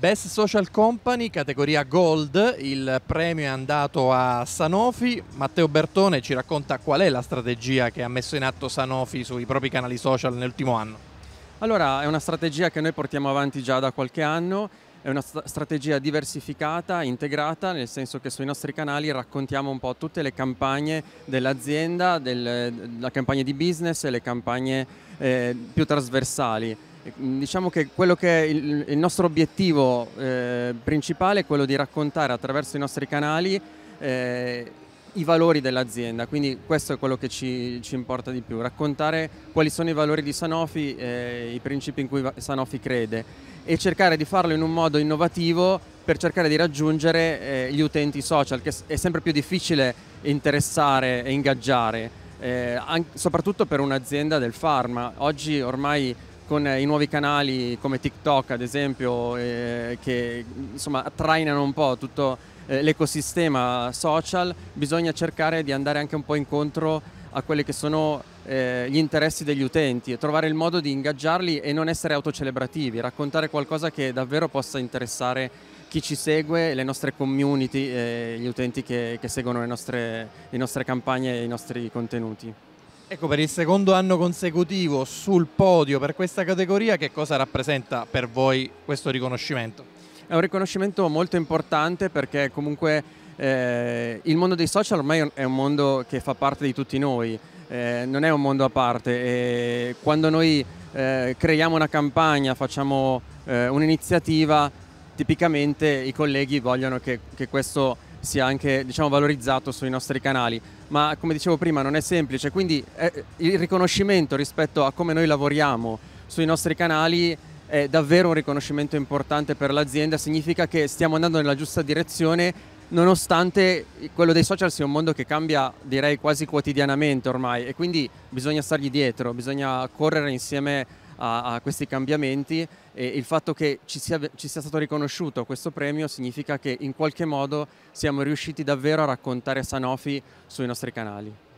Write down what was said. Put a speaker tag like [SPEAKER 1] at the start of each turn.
[SPEAKER 1] Best Social Company, categoria Gold, il premio è andato a Sanofi. Matteo Bertone ci racconta qual è la strategia che ha messo in atto Sanofi sui propri canali social nell'ultimo anno.
[SPEAKER 2] Allora, è una strategia che noi portiamo avanti già da qualche anno, è una st strategia diversificata, integrata, nel senso che sui nostri canali raccontiamo un po' tutte le campagne dell'azienda, delle, le campagne di business e le campagne eh, più trasversali Mm, diciamo che quello che il, il nostro obiettivo eh, principale è quello di raccontare attraverso i nostri canali eh, i valori dell'azienda, quindi questo è quello che ci, ci, importa di più, raccontare quali sono i valori di Sanofi, eh, i principi in cui Sanofi crede e cercare di farlo in un modo innovativo per cercare di raggiungere eh, gli utenti social, che è sempre più difficile interessare e ingaggiare, eh, soprattutto per un'azienda del pharma. Oggi ormai con i nuovi canali come TikTok ad esempio eh, che insomma trainano un po' tutto eh, l'ecosistema social bisogna cercare di andare anche un po' incontro a quelli che sono eh, gli interessi degli utenti e trovare il modo di ingaggiarli e non essere autocelebrativi, raccontare qualcosa che davvero possa interessare chi ci segue, le nostre community e gli utenti che, che seguono le nostre, le nostre campagne e i nostri contenuti.
[SPEAKER 1] Ecco, per il secondo anno consecutivo sul podio per questa categoria, che cosa rappresenta per voi questo riconoscimento?
[SPEAKER 2] È un riconoscimento molto importante perché comunque eh, il mondo dei social ormai è un mondo che fa parte di tutti noi, eh, non è un mondo a parte e quando noi eh, creiamo una campagna, facciamo eh, un'iniziativa, tipicamente i colleghi vogliono che, che questo sia anche diciamo, valorizzato sui nostri canali, ma come dicevo prima non è semplice, quindi eh, il riconoscimento rispetto a come noi lavoriamo sui nostri canali è davvero un riconoscimento importante per l'azienda, significa che stiamo andando nella giusta direzione nonostante quello dei social sia un mondo che cambia direi quasi quotidianamente ormai e quindi bisogna stargli dietro, bisogna correre insieme a, a questi cambiamenti e il fatto che ci sia, ci sia stato riconosciuto questo premio significa che in qualche modo siamo riusciti davvero a raccontare Sanofi sui nostri canali.